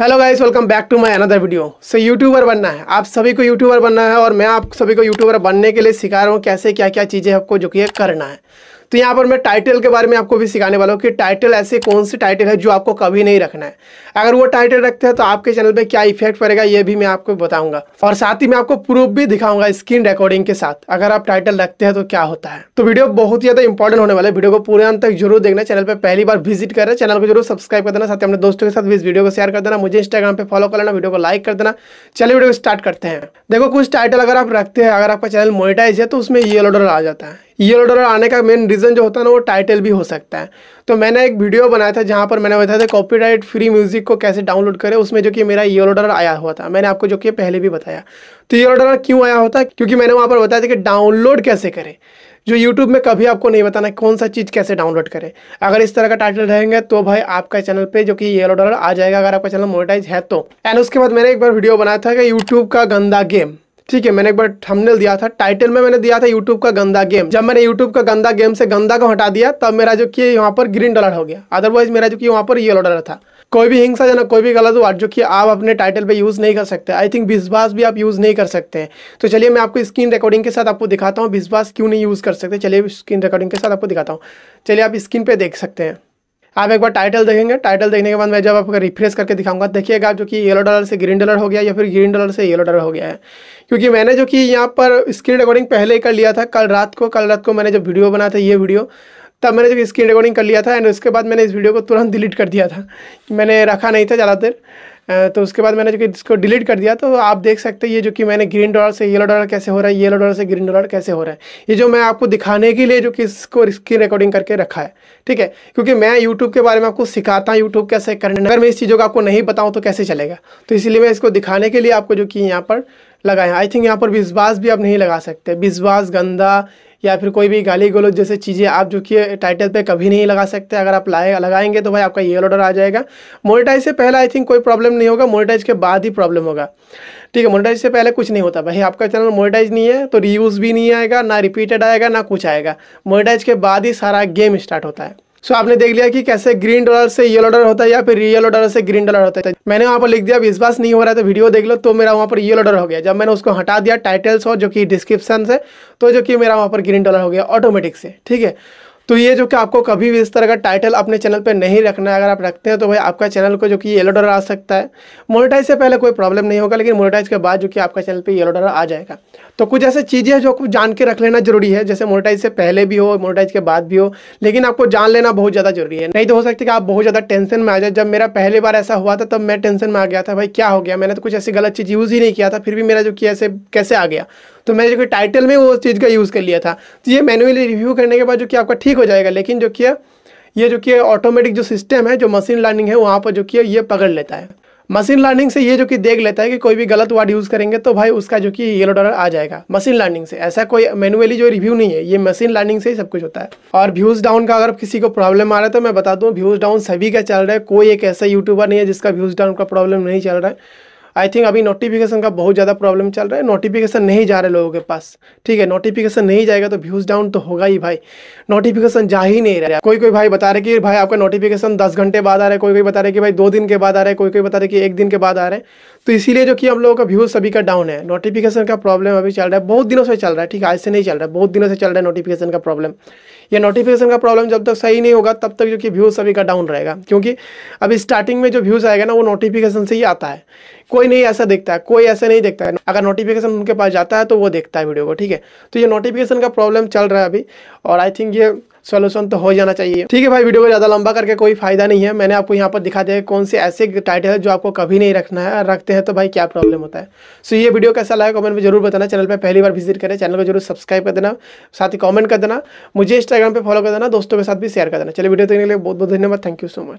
hello guys welcome back to my another video so YouTuber बनना है आप सभी को यूट्यूबर बनना है और मैं आप सभी को यूट्यूबर बनने के लिए सिखा रहा हूँ कैसे क्या क्या चीज़ें आपको जो कि करना है तो यहाँ पर मैं टाइटल के बारे में आपको भी सिखाने वाला हूँ कि टाइटल ऐसे कौन सी टाइटल है जो आपको कभी नहीं रखना है अगर वो टाइटल रखते हैं तो आपके चैनल पर क्या इफेक्ट पड़ेगा ये भी मैं आपको बताऊंगा और साथ ही मैं आपको प्रूफ भी दिखाऊंगा स्क्रीन रिकॉर्डिंग के साथ अगर आप टाइटल रखते हैं तो क्या होता है तो वीडियो बहुत ही ज़्यादा इंपॉर्टेंट होने वाला है वीडियो को पूरे अंत तक जरूर देखना चैनल पर पहली बार विजिट कर रहे हैं चैनल को जरूर सब्सक्राइब कर देना साथ ही अपने दोस्तों के साथ इस वीडियो को शेयर कर देना मुझे इंस्टाग्राम पर फॉलो कर लेना वीडियो को लाइक कर देना चलिए वीडियो स्टार्ट करते हैं देखो कुछ टाइटल अगर आप रखते हैं अगर आपका चैनल मोनिटाइज है तो उसमें ये ऑर्डर आ जाता है येलो डॉलर आने का मेन रीज़न जो होता है ना वो टाइटल भी हो सकता है तो मैंने एक वीडियो बनाया था जहाँ पर मैंने बताया था कॉपीराइट फ्री म्यूज़िक को कैसे डाउनलोड करें उसमें जो कि मेरा येलो डॉलर आया हुआ था मैंने आपको जो कि पहले भी बताया तो येलो डॉलर क्यों आया होता क्योंकि मैंने वहाँ पर बताया था कि डाउनलोड कैसे करें जो YouTube में कभी आपको नहीं बताना कौन सा चीज़ कैसे डाउनलोड करें अगर इस तरह का टाइटल रहेंगे तो भाई आपका चैनल पे जो कि येलो डॉलर आ जाएगा अगर आपका चैनल मोनेटाइज है तो एंड उसके बाद मैंने एक बार वीडियो बनाया था कि YouTube का गंदा गेम ठीक है मैंने एक बार थंबनेल दिया था टाइटल में मैंने दिया था यूट्यूब का गंदा गेम जब मैंने यूट्यूब का गंदा गेम से गंदा को हटा दिया तब मेरा जो कि यहाँ पर ग्रीन डॉलर हो गया अदरवाइज मेरा जो कि वहाँ पर येलो डॉलर था कोई भी हिंसा जाना कोई भी गलत वर्ड जो कि आप अपने टाइटल पे यूज़ नहीं कर सकते आई थिंक विश्वास भी आप यूज़ नहीं कर सकते हैं तो चलिए मैं आपको स्क्रीन रिकॉर्डिंग के साथ आपको दिखाता हूँ बिजबास क्यों नहीं यूज़ कर सकते चलिए स्क्रीन रिकॉर्डिंग के साथ आपको दिखाता हूँ चलिए आप स्क्रीन पर देख सकते हैं आप एक बार टाइटल देखेंगे टाइटल देखने के बाद मैं जब आपको रिफ्रेश करके दिखाऊंगा देखिएगा जो कि येलो डॉलर से ग्रीन डॉलर हो गया या फिर ग्रीन डॉलर से येलो डॉलर हो गया है क्योंकि मैंने जो कि यहाँ पर स्क्रीन रिकॉर्डिंग पहले ही कर लिया था कल रात को कल रात को मैंने जब वीडियो बनाया था ये वीडियो तब मैंने जो स्क्रीन रिकॉर्डिंग कर लिया था एंड उसके बाद मैंने इस वीडियो को तुरंत डिलीट कर दिया था मैंने रखा नहीं था ज़्यादा तो उसके बाद मैंने जो कि इसको डिलीट कर दिया तो आप देख सकते हैं ये जो कि मैंने ग्रीन डॉलर से येलो डॉलर कैसे हो रहा है येलो डॉलर से ग्रीन डॉलर कैसे हो रहा है ये जो मैं आपको दिखाने के लिए जो कि इसको स्क्रीन रिकॉर्डिंग करके रखा है ठीक है क्योंकि मैं यूट्यूब के बारे में आपको सिखाता हूँ यूट्यूब कैसे करने अगर मैं इस चीज़ों को आपको नहीं बताऊँ तो कैसे चलेगा तो इसलिए मैं इसको दिखाने के लिए आपको जो कि यहाँ पर लगाएं आई थिंक यहाँ पर विश्वास भी आप नहीं लगा सकते विश्वास गंदा या फिर कोई भी गाली गलोज जैसे चीज़ें आप जो कि टाइटल पे कभी नहीं लगा सकते अगर आप लाए लगाएंगे तो भाई आपका ये ऑर्डर आ जाएगा मोनेटाइज से पहले आई थिंक कोई प्रॉब्लम नहीं होगा मोनेटाइज के बाद ही प्रॉब्लम होगा ठीक है मोनेटाइज से पहले कुछ नहीं होता भाई आपका चैनल मोनेटाइज नहीं है तो रीयूज़ भी नहीं आएगा ना रिपीटेड आएगा ना कुछ आएगा मोनेटाइज के बाद ही सारा गेम स्टार्ट होता है सो so, आपने देख लिया कि कैसे ग्रीन डॉलर से येलो डॉलर होता है या फिर येलो डॉलर से ग्रीन डॉलर होता है मैंने वहाँ पर लिख दिया विश्वास नहीं हो रहा है तो वीडियो देख लो तो मेरा वहाँ पर येलो डॉलर हो गया जब मैंने उसको हटा दिया टाइटल्स और जो कि डिस्क्रिप्शन से तो जो कि मेरा वहाँ पर ग्रीन डॉलर हो गया ऑटोमेटिक से ठीक है तो ये जो कि आपको कभी भी इस तरह का टाइटल अपने चैनल पर नहीं रखना है अगर आप रखते हैं तो भाई आपका चैनल को जो कि येलो डॉलर आ सकता है मोनेटाइज से पहले कोई प्रॉब्लम नहीं होगा लेकिन मोनेटाइज के बाद जो कि आपका चैनल पर येलो डॉलर आ जाएगा तो कुछ ऐसे चीज़ें जो जान के रख लेना जरूरी है जैसे मोनेटाइज से पहले भी हो मोनेटाइज के बाद भी हो लेकिन आपको जान लेना बहुत ज़्यादा जरूरी है नहीं तो हो सकता कि आप बहुत ज़्यादा टेंशन में आ जाए जब मेरा पहली बार ऐसा हुआ था तब मैं टेंशन में आ गया था भाई क्या हो गया मैंने तो कुछ ऐसी गलत चीज़ यूज़ ही नहीं किया था फिर भी मेरा जो कि ऐसे कैसे आ गया तो मैंने जो कि टाइटल में वो चीज़ का यूज़ कर लिया था तो ये मैनुअली रिव्यू करने के बाद जो कि आपका ठीक हो जाएगा लेकिन जो किया ये जो कि ऑटोमेटिक जो सिस्टम है जो मशीन लर्निंग है वहाँ पर जो कि ये पकड़ लेता है मशीन लर्निंग से ये जो कि देख लेता है कि कोई भी गलत वर्ड यूज़ करेंगे तो भाई उसका जो कि येलो डॉलर आ जाएगा मशीन लर्निंग से ऐसा कोई मैनुअली जो रिव्यू नहीं है ये मशीन लर्निंग से ही सब कुछ होता है और व्यूज़ डाउन का अगर किसी को प्रॉब्लम आ रहा है तो मैं बता दूँ व्यूज़ डाउन सभी का चल रहा है कोई एक ऐसा यूट्यूबर नहीं है जिसका व्यूज़ डाउन का प्रॉब्लम नहीं चल रहा है आई थिंक अभी नोटिफिकेशन का बहुत ज़्यादा प्रॉब्लम चल रहा है नोटिफिकेशन नहीं जा रहे लोगों के पास ठीक है नोटिफिकेशन नहीं जाएगा तो व्यूज़ डाउन तो होगा ही भाई नोटिफिकेशन जा ही नहीं रहा कोई कोई भाई बता रहे कि भाई आपका नोटिफिकेशन दस घंटे बाद आ रहा है कोई कोई बता रहे कि भाई दो दिन के बाद आ रहा है कोई कोई बता रहे कि एक दिन के बाद आ रहे हैं तो इसीलिए जो कि हम लोगों का व्यूज़ सभी का डाउन है नोटिफिकेशन का प्रॉब्लम अभी चल रहा है बहुत दिनों से चल रहा है ठीक है आज से नहीं चल रहा है बहुत दिनों से चल रहा है नोटिफिकेशन का प्रॉब्लम ये नोटिफिकेशन का प्रॉब्लम जब तक सही नहीं होगा तब तक जो कि व्यूज़ सभी का डाउन रहेगा क्योंकि अभी स्टार्टिंग में जो व्यूज़ आएगा ना वो नोटिफिकेशन से ही आता है कोई नहीं ऐसा देखता है कोई ऐसा नहीं देखता है अगर नोटिफिकेशन उनके पास जाता है तो वो देखता है वीडियो को ठीक है तो ये नोटिफिकेशन का प्रॉब्लम चल रहा है अभी और आई थिंक ये सोल्यूशन तो हो जाना चाहिए ठीक है भाई वीडियो को ज़्यादा लंबा करके कोई फायदा नहीं है मैंने आपको यहाँ पर दिखा दिया कौन से ऐसे टाइटल है जो आपको कभी नहीं रखना है रखते हैं तो भाई क्या प्रॉब्लम होता है सो ये वीडियो कैसा लगा कमेंट में जरूर बताना चैनल पर पहली बार विजिट करें चैनल को जरूर सब्सक्राइब कर देना साथ ही कॉमेंट कर देना मुझे इंस्टाग्राम पर फॉलो कर देना दोस्तों के साथ भी शेयर कर देना चलिए वीडियो देखने के लिए बहुत बहुत धन्यवाद थैंक यू सो मच